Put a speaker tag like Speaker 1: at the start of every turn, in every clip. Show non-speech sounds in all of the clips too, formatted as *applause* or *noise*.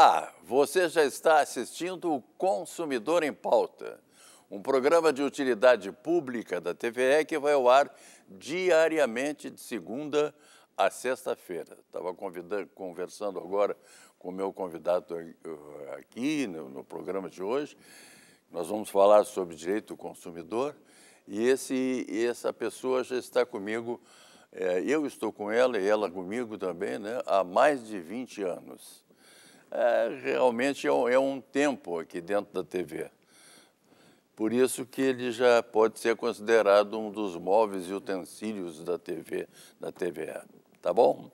Speaker 1: Olá, você já está assistindo o Consumidor em Pauta, um programa de utilidade pública da TVE que vai ao ar diariamente de segunda a sexta-feira. Estava conversando agora com o meu convidado eh, aqui no, no programa de hoje. Nós vamos falar sobre direito do consumidor e esse, essa pessoa já está comigo, é, eu estou com ela e ela comigo também, né, há mais de 20 anos é, realmente é um, é um tempo aqui dentro da TV. Por isso que ele já pode ser considerado um dos móveis e utensílios da TV, da TVA, tá bom?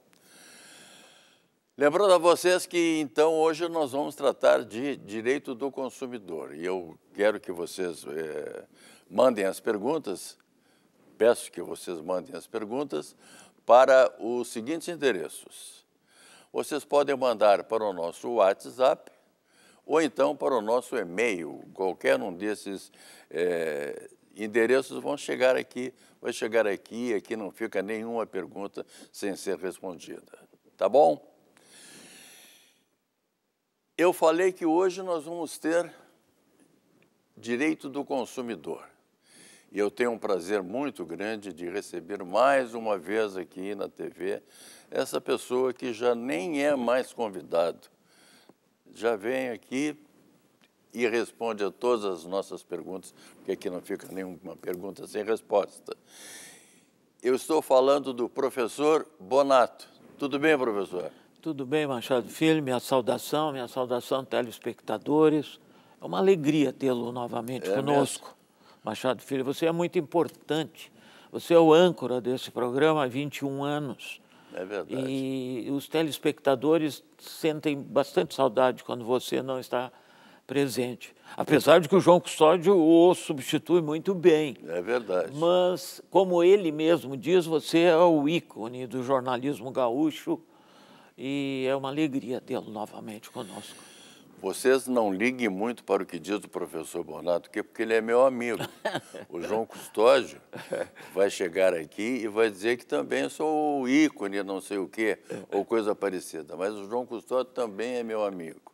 Speaker 1: Lembrando a vocês que, então, hoje nós vamos tratar de direito do consumidor. E eu quero que vocês é, mandem as perguntas, peço que vocês mandem as perguntas para os seguintes endereços vocês podem mandar para o nosso WhatsApp ou então para o nosso e-mail. Qualquer um desses é, endereços vão chegar aqui, vai chegar aqui, aqui não fica nenhuma pergunta sem ser respondida. Tá bom? Eu falei que hoje nós vamos ter direito do consumidor. E eu tenho um prazer muito grande de receber mais uma vez aqui na TV essa pessoa que já nem é mais convidado. Já vem aqui e responde a todas as nossas perguntas, porque aqui não fica nenhuma pergunta sem resposta. Eu estou falando do professor Bonato. Tudo bem, professor?
Speaker 2: Tudo bem, Machado Filho. Minha saudação, minha saudação, telespectadores. É uma alegria tê-lo novamente é conosco. Mesmo. Machado Filho, você é muito importante. Você é o âncora desse programa há 21 anos. É verdade. E os telespectadores sentem bastante saudade quando você não está presente. Apesar de que o João Custódio o substitui muito bem. É verdade. Mas, como ele mesmo diz, você é o ícone do jornalismo gaúcho e é uma alegria tê-lo novamente conosco.
Speaker 1: Vocês não liguem muito para o que diz o professor Bonato, é porque ele é meu amigo. *laughs* O João Custódio vai chegar aqui e vai dizer que também sou o ícone, não sei o quê, ou coisa parecida. Mas o João Custódio também é meu amigo.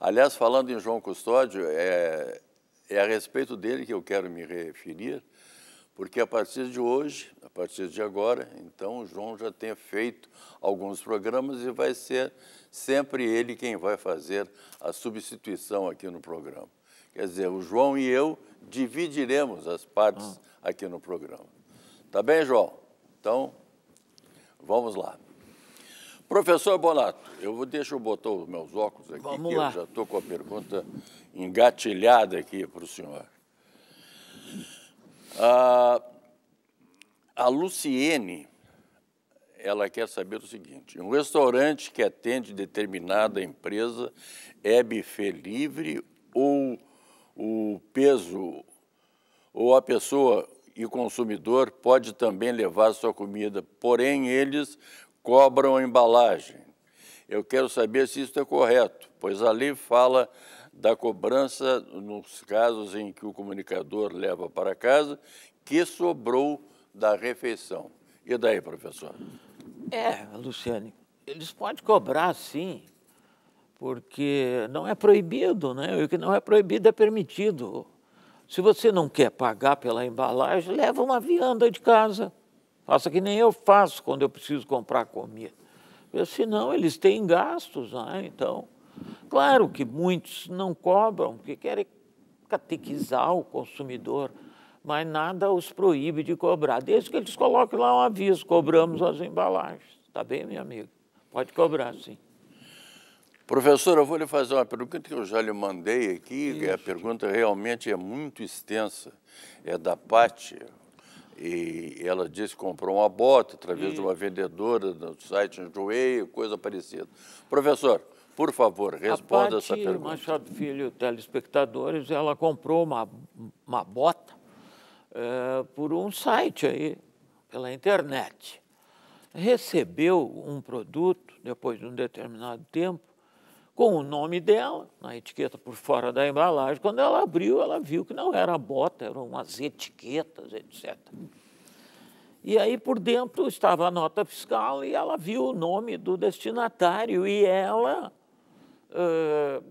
Speaker 1: Aliás, falando em João Custódio, é, é a respeito dele que eu quero me referir, porque a partir de hoje, a partir de agora, então o João já tem feito alguns programas e vai ser sempre ele quem vai fazer a substituição aqui no programa. Quer dizer, o João e eu dividiremos as partes ah. aqui no programa. Tá bem, João? Então, vamos lá. Professor Bonato, eu vou deixar eu botar os meus óculos aqui, vamos que lá. eu já estou com a pergunta engatilhada aqui para o senhor. Ah, a Luciene ela quer saber o seguinte: um restaurante que atende determinada empresa é buffet livre ou o peso ou a pessoa e o consumidor pode também levar sua comida, porém eles cobram a embalagem. Eu quero saber se isso é correto, pois a lei fala da cobrança nos casos em que o comunicador leva para casa que sobrou da refeição. E daí, professor?
Speaker 2: É, Luciane, eles podem cobrar sim, porque não é proibido, né? O que não é proibido é permitido. Se você não quer pagar pela embalagem, leva uma vianda de casa. Faça que nem eu faço quando eu preciso comprar comida. Porque, senão eles têm gastos, né? Então, claro que muitos não cobram, porque querem catequizar o consumidor mas nada os proíbe de cobrar, desde que eles coloquem lá um aviso, cobramos as embalagens. Está bem, meu amigo? Pode cobrar, sim.
Speaker 1: Professor, eu vou lhe fazer uma pergunta que eu já lhe mandei aqui, Isso. a pergunta realmente é muito extensa, é da Pati, e ela disse que comprou uma bota através Isso. de uma vendedora do site Enjoei, coisa parecida. Professor, por favor, responda a pergunta. essa pergunta.
Speaker 2: Machado Filho, telespectadores, ela comprou uma, uma bota eh, por um site aí, pela internet. Recebeu um produto, depois de um determinado tempo, com o nome dela, na etiqueta por fora da embalagem. Quando ela abriu, ela viu que não era bota, eram umas etiquetas, etc. E aí por dentro estava a nota fiscal e ela viu o nome do destinatário e ela. Uh,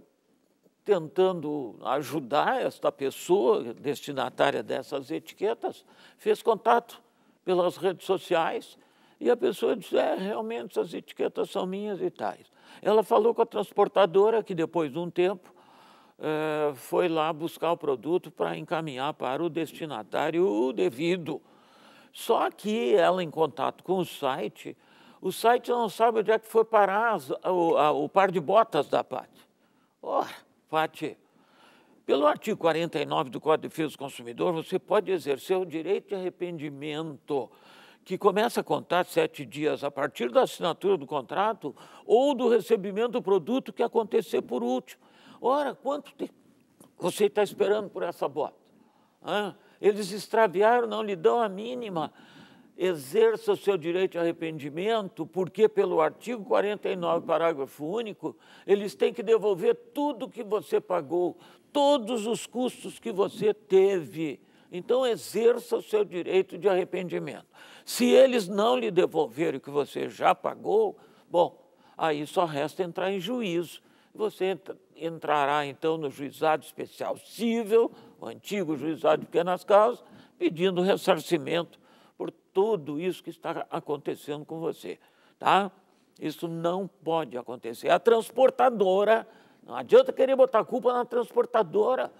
Speaker 2: tentando ajudar esta pessoa destinatária dessas etiquetas, fez contato pelas redes sociais e a pessoa disse: é, realmente essas etiquetas são minhas e tais. Ela falou com a transportadora, que depois de um tempo eh, foi lá buscar o produto para encaminhar para o destinatário devido. Só que ela, em contato com o site, o site não sabe onde é que foi parar o, a, o par de botas da Pátria. Ora, Pati, Pelo artigo 49 do Código de Defesa do Consumidor, você pode exercer o direito de arrependimento, que começa a contar sete dias a partir da assinatura do contrato ou do recebimento do produto que acontecer por último. Ora, quanto tempo você está esperando por essa bota? eles extraviaram, não lhe dão a mínima exerça o seu direito de arrependimento, porque pelo artigo 49, parágrafo único, eles têm que devolver tudo que você pagou, todos os custos que você teve. Então, exerça o seu direito de arrependimento. Se eles não lhe devolverem o que você já pagou, bom, aí só resta entrar em juízo. Você entrará, então, no juizado especial civil, o antigo juizado de pequenas causas, pedindo ressarcimento por tudo isso que está acontecendo com você, tá? Isso não pode acontecer. A transportadora, não adianta querer botar a culpa na transportadora.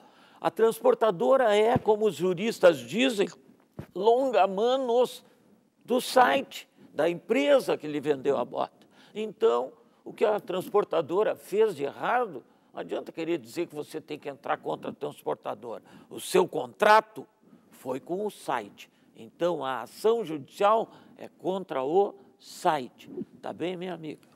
Speaker 2: A transportadora é, como os juristas dizem, longa manos do site, da empresa que lhe vendeu a bota. Então, o que a transportadora fez de errado, não adianta querer dizer que você tem que entrar contra a transportadora. O seu contrato foi com o site. Então, a ação judicial é contra o site. Tá bem, minha amiga?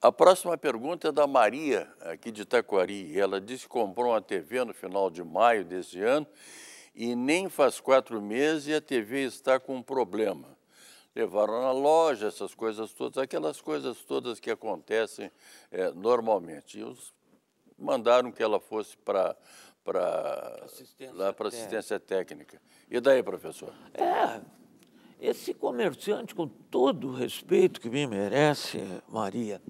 Speaker 1: A próxima pergunta é da Maria, aqui de Taquari. Ela disse que comprou uma TV no final de maio deste ano e nem faz quatro meses e a TV está com um problema. Levaram na loja essas coisas todas, aquelas coisas todas que acontecem é, normalmente. E os mandaram que ela fosse para para lá assistência técnica. E daí, professor? É,
Speaker 2: esse comerciante, com todo o respeito que me merece, Maria,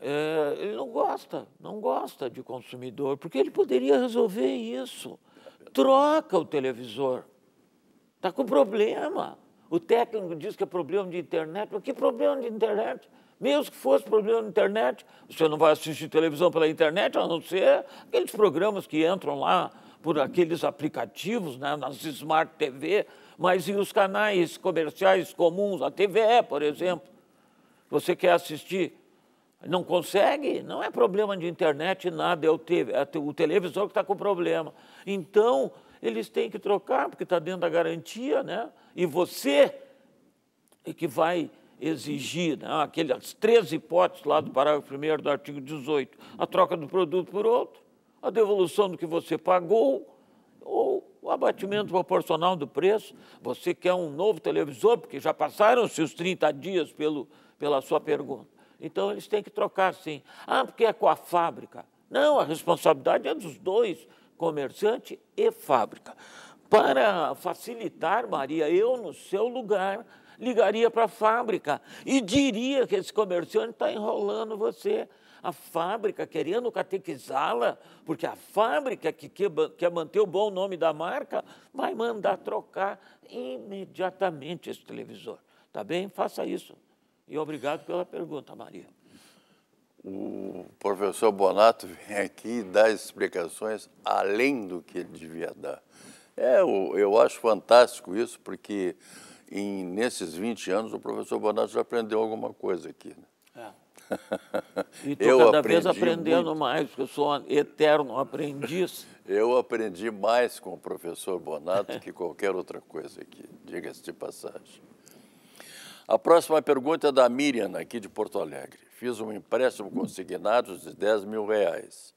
Speaker 2: é, ele não gosta, não gosta de consumidor, porque ele poderia resolver isso. Troca o televisor. Está com problema. O técnico diz que é problema de internet, mas que problema de internet? Mesmo que fosse problema na internet, você não vai assistir televisão pela internet, a não ser aqueles programas que entram lá por aqueles aplicativos, né, nas Smart TV, mas e os canais comerciais comuns, a TVE, por exemplo. Você quer assistir, não consegue? Não é problema de internet, nada, é o, TV, é o televisor que está com problema. Então, eles têm que trocar, porque está dentro da garantia, né? E você é que vai exigir não, ah, aquelas três hipóteses lá do parágrafo 1 do artigo 18, a troca do produto por outro, a devolução do que você pagou ou o abatimento proporcional do preço. Você quer um novo televisor, porque já passaram-se os 30 dias pelo, pela sua pergunta. Então, eles têm que trocar, sim. Ah, porque é com a fábrica. Não, a responsabilidade é dos dois, comerciante e fábrica. Para facilitar, Maria, eu no seu lugar ligaria para a fábrica e diria que esse comerciante está enrolando você. A fábrica querendo catequizá-la, porque a fábrica que quer manter o bom nome da marca vai mandar trocar imediatamente esse televisor. Tá bem? Faça isso. E obrigado pela pergunta, Maria.
Speaker 1: O professor Bonato vem aqui e dá explicações além do que ele devia dar. É, eu acho fantástico isso, porque em, nesses 20 anos, o professor Bonato já aprendeu alguma coisa aqui. Né?
Speaker 2: É. *laughs* E estou eu cada vez aprendendo muito. mais,
Speaker 1: porque eu sou um eterno aprendiz. *laughs* eu aprendi mais com o professor Bonato que qualquer outra coisa aqui, diga-se de passagem. A próxima pergunta é da Miriam, aqui de Porto Alegre. Fiz um empréstimo consignado de 10 mil reais.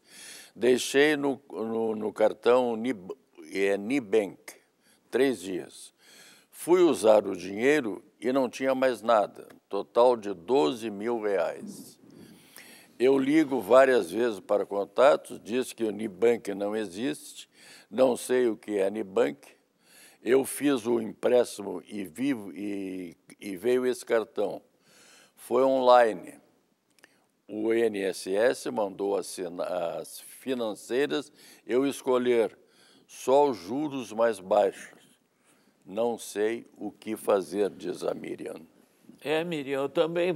Speaker 1: Deixei no, no, no cartão Nib, é, Nibank, três dias. Fui usar o dinheiro e não tinha mais nada, total de 12 mil reais. Eu ligo várias vezes para contatos, diz que o Nibank não existe, não sei o que é Nibank. Eu fiz o empréstimo e, vivo, e, e veio esse cartão. Foi online. O INSS mandou as, as financeiras eu escolher só os juros mais baixos. Não sei o que fazer, diz a Miriam.
Speaker 2: É, Miriam, eu também,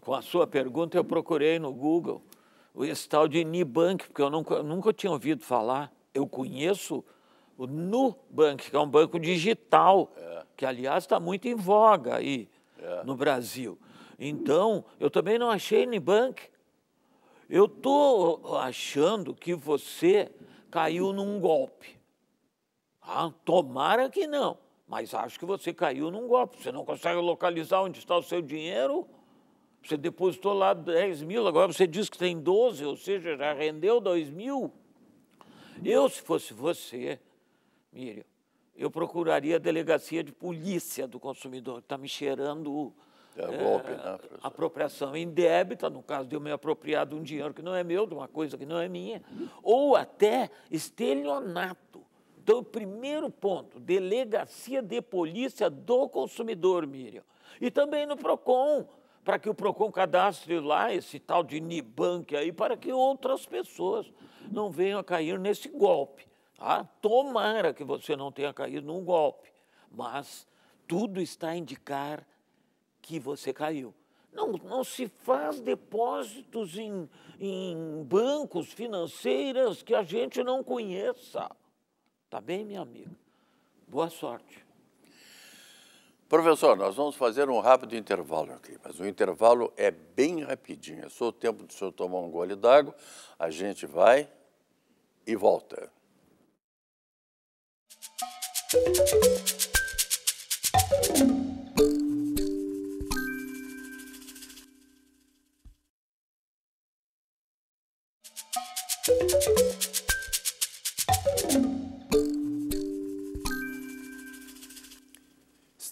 Speaker 2: com a sua pergunta, eu procurei no Google esse tal de Nibank, porque eu nunca, nunca tinha ouvido falar. Eu conheço o Nubank, que é um banco digital, é. que, aliás, está muito em voga aí é. no Brasil. Então, eu também não achei Nibank. Eu estou achando que você caiu num golpe. Ah, tomara que não. Mas acho que você caiu num golpe. Você não consegue localizar onde está o seu dinheiro. Você depositou lá 10 mil, agora você diz que tem 12, ou seja, já rendeu 2 mil. Eu, se fosse você, Miriam, eu procuraria a delegacia de polícia do consumidor, que está me cheirando é, golpe, eh, né, apropriação indébita, no caso de eu me apropriar de um dinheiro que não é meu, de uma coisa que não é minha, uhum. ou até estelionato. Então, o primeiro ponto, delegacia de polícia do consumidor, Miriam. E também no PROCON, para que o PROCON cadastre lá esse tal de Nibank aí, para que outras pessoas não venham a cair nesse golpe. Tá? Tomara que você não tenha caído num golpe, mas tudo está a indicar que você caiu. Não, não se faz depósitos em, em bancos financeiras que a gente não conheça. Tá bem, minha amiga? Boa sorte.
Speaker 1: Professor, nós vamos fazer um rápido intervalo aqui, mas o intervalo é bem rapidinho. É só o tempo do senhor tomar um gole d'água. A gente vai e volta.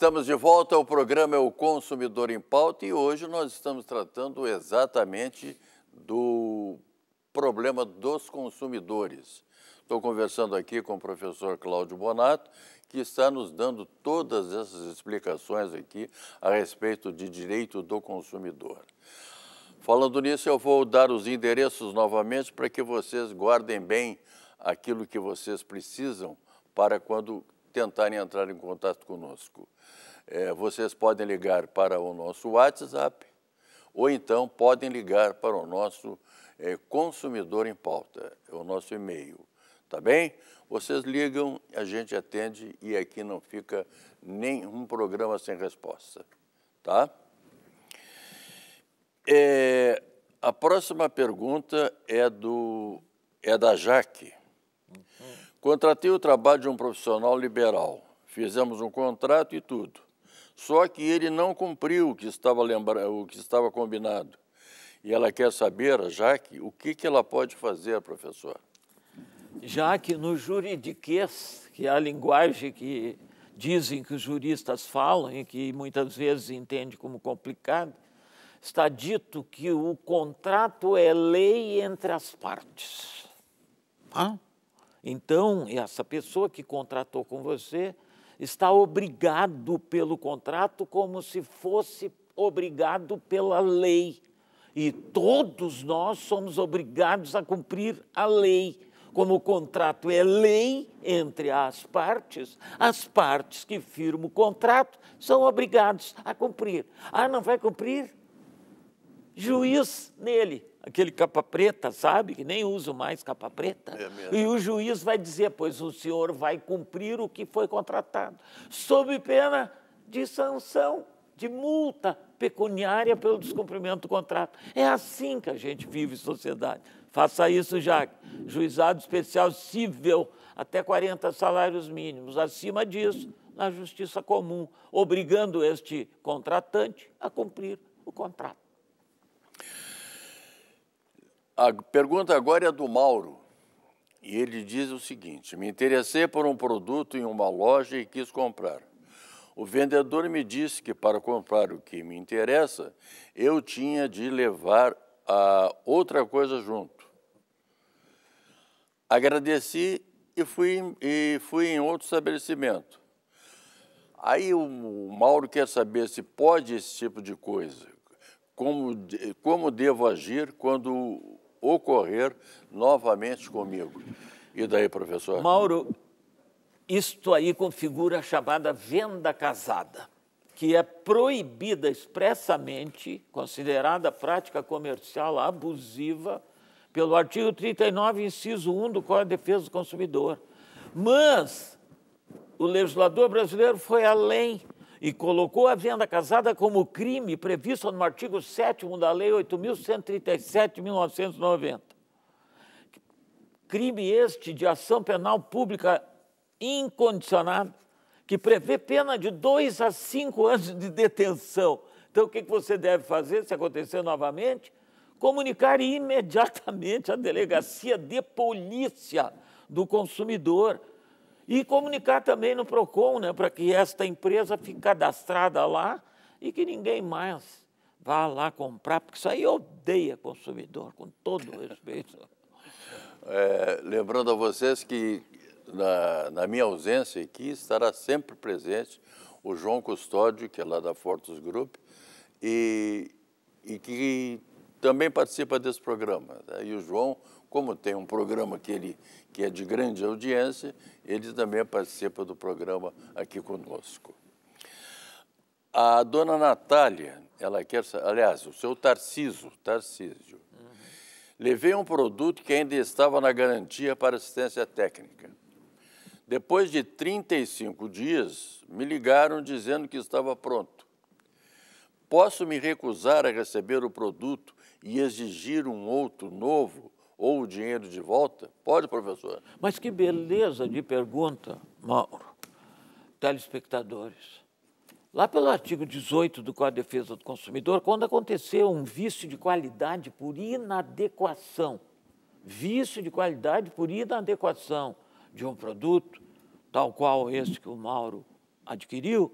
Speaker 1: Estamos de volta ao programa é O Consumidor em Pauta e hoje nós estamos tratando exatamente do problema dos consumidores. Estou conversando aqui com o professor Cláudio Bonato, que está nos dando todas essas explicações aqui a respeito de direito do consumidor. Falando nisso, eu vou dar os endereços novamente para que vocês guardem bem aquilo que vocês precisam para quando tentarem entrar em contato conosco. É, vocês podem ligar para o nosso WhatsApp ou então podem ligar para o nosso é, consumidor em pauta, é o nosso e-mail, tá bem? Vocês ligam, a gente atende e aqui não fica nenhum programa sem resposta, tá? É, a próxima pergunta é do é da Jaque. Uhum. Contratei o trabalho de um profissional liberal. Fizemos um contrato e tudo. Só que ele não cumpriu o que estava, lembra... o que estava combinado. E ela quer saber, a Jaque, o que, que ela pode fazer, professor?
Speaker 2: Jaque, no juridiquês, que é a linguagem que dizem que os juristas falam e que muitas vezes entende como complicado, está dito que o contrato é lei entre as partes. Ah? Então, essa pessoa que contratou com você está obrigado pelo contrato como se fosse obrigado pela lei. E todos nós somos obrigados a cumprir a lei. Como o contrato é lei entre as partes, as partes que firmam o contrato são obrigados a cumprir. Ah, não vai cumprir? Juiz nele aquele capa preta, sabe? Que nem uso mais capa preta. É e o juiz vai dizer: pois o senhor vai cumprir o que foi contratado, sob pena de sanção, de multa pecuniária pelo descumprimento do contrato. É assim que a gente vive sociedade. Faça isso, já, Juizado especial civil, até 40 salários mínimos. Acima disso, na justiça comum, obrigando este contratante a cumprir o contrato.
Speaker 1: A pergunta agora é do Mauro. E ele diz o seguinte: Me interessei por um produto em uma loja e quis comprar. O vendedor me disse que para comprar o que me interessa, eu tinha de levar a outra coisa junto. Agradeci e fui, e fui em outro estabelecimento. Aí o Mauro quer saber se pode esse tipo de coisa. Como, como devo agir quando ocorrer novamente comigo. E daí, professor? Mauro, isto aí
Speaker 2: configura a chamada venda casada, que é proibida expressamente, considerada prática comercial abusiva, pelo artigo 39, inciso 1 do Código de Defesa do Consumidor. Mas o legislador brasileiro foi além e colocou a venda casada como crime previsto no artigo 7 da Lei 8.137 de 1990. Crime este de ação penal pública incondicionada, que prevê pena de dois a cinco anos de detenção. Então, o que você deve fazer se acontecer novamente? Comunicar imediatamente à delegacia de polícia do consumidor e comunicar também no PROCON, né, para que esta empresa fique cadastrada lá e que ninguém mais vá lá comprar, porque isso aí odeia consumidor, com todo
Speaker 1: respeito. *laughs* É, lembrando a vocês que na, na, minha ausência aqui estará sempre presente o João Custódio, que é lá da Fortus Group, e, e que também participa desse programa. Né? E o João como tem um programa que, ele, que é de grande audiência, ele também participa do programa aqui conosco. A dona Natália, ela quer, aliás, o seu Tarciso, Tarcísio, uhum. levei um produto que ainda estava na garantia para assistência técnica. Depois de 35 dias, me ligaram dizendo que estava pronto. Posso me recusar a receber o produto e exigir um outro novo ou o dinheiro de volta? Pode, professor.
Speaker 2: Mas que beleza de pergunta, Mauro, telespectadores. Lá pelo artigo 18 do Código de Defesa do Consumidor, quando aconteceu um vício de qualidade por inadequação, vício de qualidade por inadequação de um produto, tal qual esse que o Mauro adquiriu,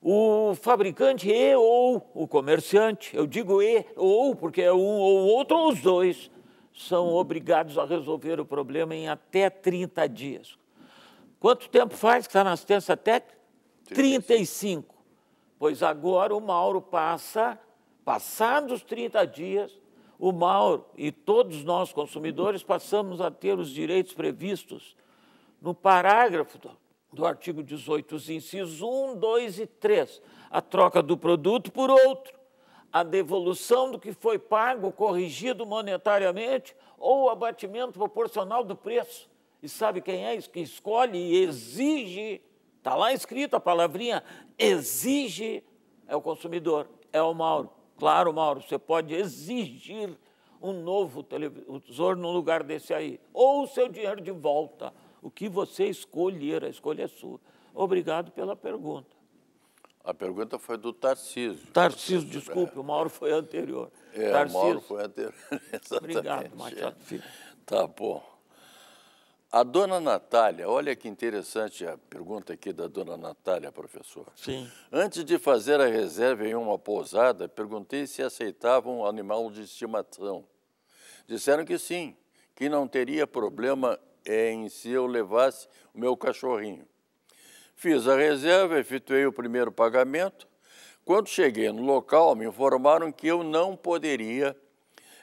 Speaker 2: o fabricante e ou o comerciante, eu digo e ou porque é um ou outro ou os dois, são obrigados a resolver o problema em até 30 dias. Quanto tempo faz que está na assistência técnica? 35. Pois agora o Mauro passa, passados 30 dias, o Mauro e todos nós consumidores passamos a ter os direitos previstos no parágrafo do, do artigo 18, os incisos 1, 2 e 3, a troca do produto por outro a devolução do que foi pago, corrigido monetariamente, ou o abatimento proporcional do preço. E sabe quem é isso que escolhe e exige? Está lá escrita a palavrinha exige, é o consumidor, é o Mauro. Claro, Mauro, você pode exigir um novo televisor no lugar desse aí, ou o seu dinheiro de volta. O que você escolher, a escolha é sua. Obrigado pela pergunta.
Speaker 1: A pergunta foi do Tarcísio. Tarcísio, desculpe, o Mauro foi anterior. É, Tarcísio. o Mauro foi anterior, *laughs* Obrigado, Machado Filho. Tá bom. A dona Natália, olha que interessante a pergunta aqui da dona Natália, professor. Sim. Antes de fazer a reserva em uma pousada, perguntei se aceitavam um animal de estimação. Disseram que sim, que não teria problema em se eu levasse o meu cachorrinho. Fiz a reserva, efetuei o primeiro pagamento. Quando cheguei no local, me informaram que eu não poderia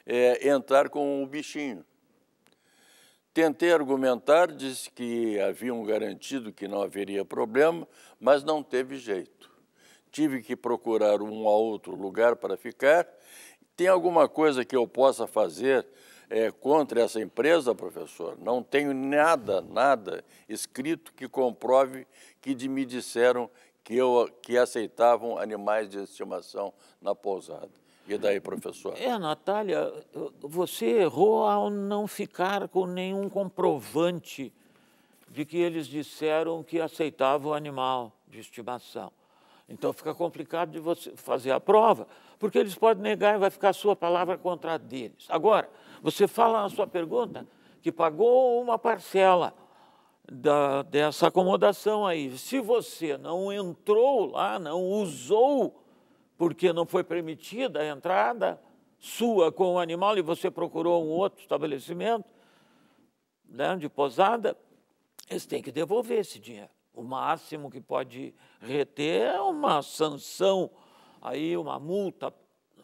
Speaker 1: é, entrar com o bichinho. Tentei argumentar, disse que haviam garantido que não haveria problema, mas não teve jeito. Tive que procurar um a outro lugar para ficar. Tem alguma coisa que eu possa fazer é, contra essa empresa, professor. Não tenho nada, nada escrito que comprove que de, me disseram que, eu, que aceitavam animais de estimação na pousada. E daí, professor? É,
Speaker 2: Natália, você errou ao não ficar com nenhum comprovante de que eles disseram que aceitavam o animal de estimação. Então fica complicado de você fazer a prova, porque eles podem negar e vai ficar a sua palavra contra a deles. Agora, você fala na sua pergunta que pagou uma parcela da, dessa acomodação aí. Se você não entrou lá, não usou, porque não foi permitida a entrada sua com o animal e você procurou um outro estabelecimento né, de posada, eles têm que devolver esse dinheiro. O máximo que pode reter é uma sanção, aí uma multa,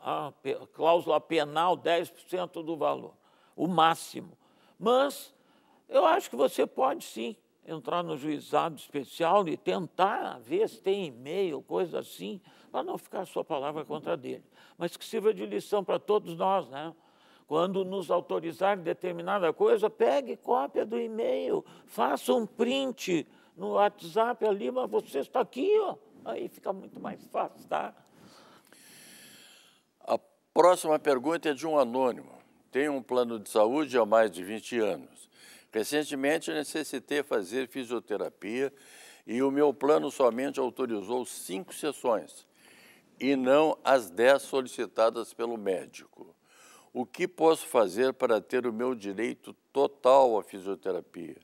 Speaker 2: a cláusula penal 10% do valor, o máximo. Mas eu acho que você pode sim entrar no juizado especial e tentar ver se tem e-mail, coisa assim, para não ficar a sua palavra contra dele. Mas que sirva de lição para todos nós, né? Quando nos autorizar determinada coisa, pegue cópia do e-mail, faça um print no WhatsApp ali, mas você está aqui, ó. Aí fica muito mais fácil, tá?
Speaker 1: A próxima pergunta é de um anônimo. Tenho um plano de saúde há mais de 20 anos. Recentemente necessitei fazer fisioterapia e o meu plano somente autorizou cinco sessões e não as dez solicitadas pelo médico. O que posso fazer para ter o meu direito total à fisioterapia?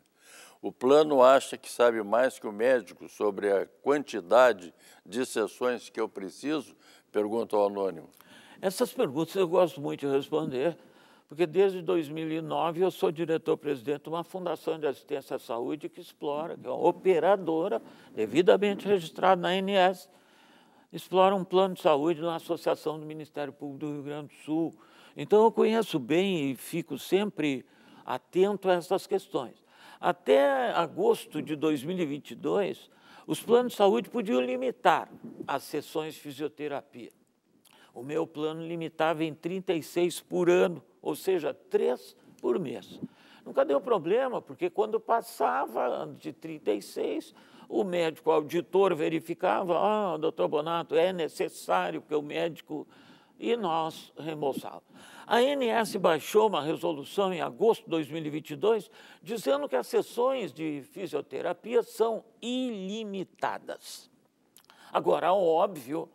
Speaker 1: O plano acha que sabe mais que o médico sobre a quantidade de sessões que eu preciso? Pergunta ao anônimo.
Speaker 2: Essas perguntas eu gosto muito de responder, porque desde 2009 eu sou diretor-presidente de uma fundação de assistência à saúde que explora, que é uma operadora devidamente registrada na ANS, explora um plano de saúde na Associação do Ministério Público do Rio Grande do Sul. Então eu conheço bem e fico sempre atento a essas questões. Até agosto de 2022, os planos de saúde podiam limitar as sessões de fisioterapia. O meu plano limitava em 36 por ano, ou seja, três por mês. Nunca deu problema, porque quando passava de 36, o médico auditor verificava, ah, doutor Bonato, é necessário que o médico... E nós reembolsávamos. A ANS baixou uma resolução em agosto de 2022 dizendo que as sessões de fisioterapia são ilimitadas. Agora, óbvio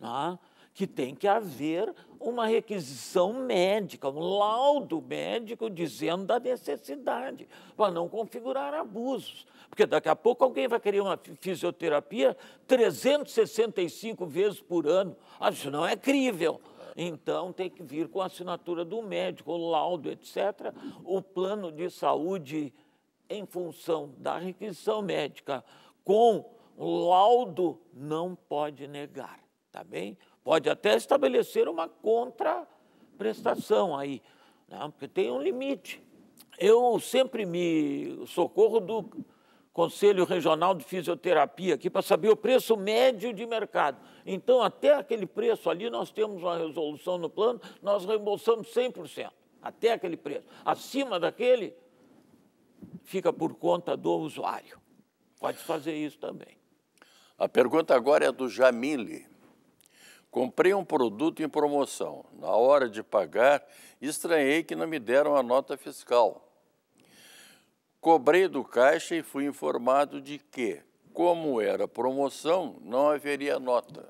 Speaker 2: né, que tem que haver uma requisição médica, um laudo médico dizendo da necessidade, para não configurar abusos. Porque daqui a pouco alguém vai querer uma fisioterapia 365 vezes por ano. Ah, isso não é crível então tem que vir com a assinatura do médico, o laudo, etc., o plano de saúde em função da requisição médica com laudo não pode negar, tá bem? Pode até estabelecer uma contraprestação aí, né? porque tem um limite. Eu sempre me socorro do Conselho Regional de Fisioterapia aqui para saber o preço médio de mercado. Então, até aquele preço ali, nós temos uma resolução no plano, nós reembolsamos 100%, até aquele preço. Acima
Speaker 1: daquele, fica por conta do usuário. Pode fazer isso também. A pergunta agora é do Jamile. Comprei um produto em promoção. Na hora de pagar, estranhei que não me deram a nota fiscal. Cobrei do caixa e fui informado de que, como era promoção, não haveria nota.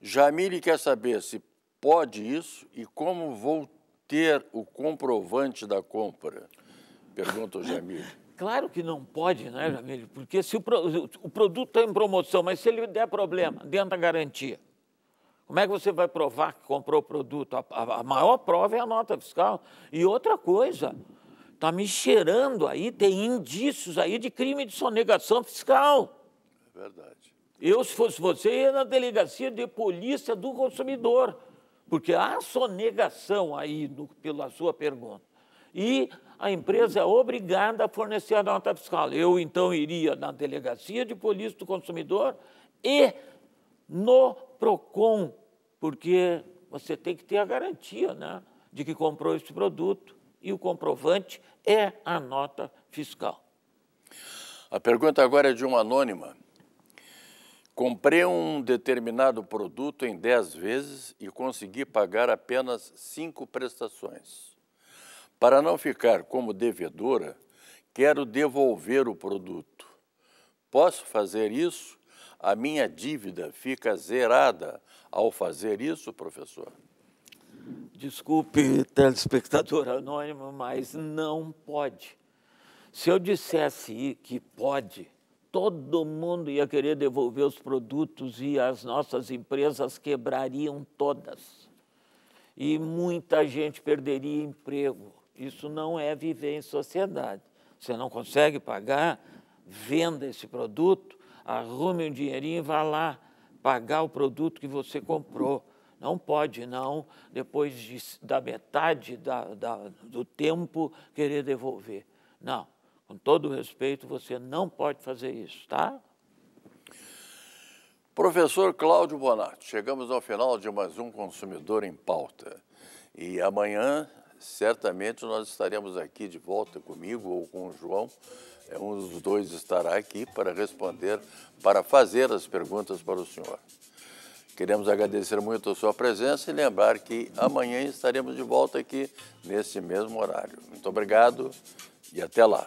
Speaker 1: Jamile quer saber se pode isso e como vou ter o comprovante da compra? Pergunta o Jamile. *laughs*
Speaker 2: Claro que não pode, né, Jamile? Porque se o, pro, o produto está em promoção, mas se ele der problema dentro da garantia, como é que você vai provar que comprou o produto? A, a, a maior prova é a nota fiscal. E outra coisa, Está me cheirando aí, tem indícios aí de crime de sonegação fiscal. É verdade. Eu, se fosse você, ia na delegacia de polícia do consumidor, porque há sonegação aí, no, pela sua pergunta. E a empresa é obrigada a fornecer a nota fiscal. Eu, então, iria na delegacia de polícia do consumidor e no PROCON, porque você tem que ter a garantia né, de que comprou esse produto e o
Speaker 1: comprovante
Speaker 2: é a nota fiscal.
Speaker 1: A pergunta agora é de uma anônima. Comprei um determinado produto em 10 vezes e consegui pagar apenas 5 prestações. Para não ficar como devedora, quero devolver o produto. Posso fazer isso? A minha dívida fica zerada ao fazer isso, professor?
Speaker 2: Desculpe, telespectador anônimo, mas não pode. Se eu dissesse que pode, todo mundo ia querer devolver os produtos e as nossas empresas quebrariam todas. E muita gente perderia emprego. Isso não é viver em sociedade. Você não consegue pagar, venda esse produto, arrume um dinheirinho e vá lá pagar o produto que você comprou. Não pode, não, depois de, da metade da, da, do tempo, querer devolver. Não, com todo respeito, você não pode fazer isso, tá?
Speaker 1: Professor Cláudio Bonatti, chegamos ao final de mais um Consumidor em Pauta. E amanhã, certamente, nós estaremos aqui de volta comigo ou com o João. É, um dos dois estará aqui para responder, para fazer as perguntas para o senhor. Queremos agradecer muito a sua presença e lembrar que amanhã estaremos de volta aqui nesse mesmo horário. Muito obrigado e até lá.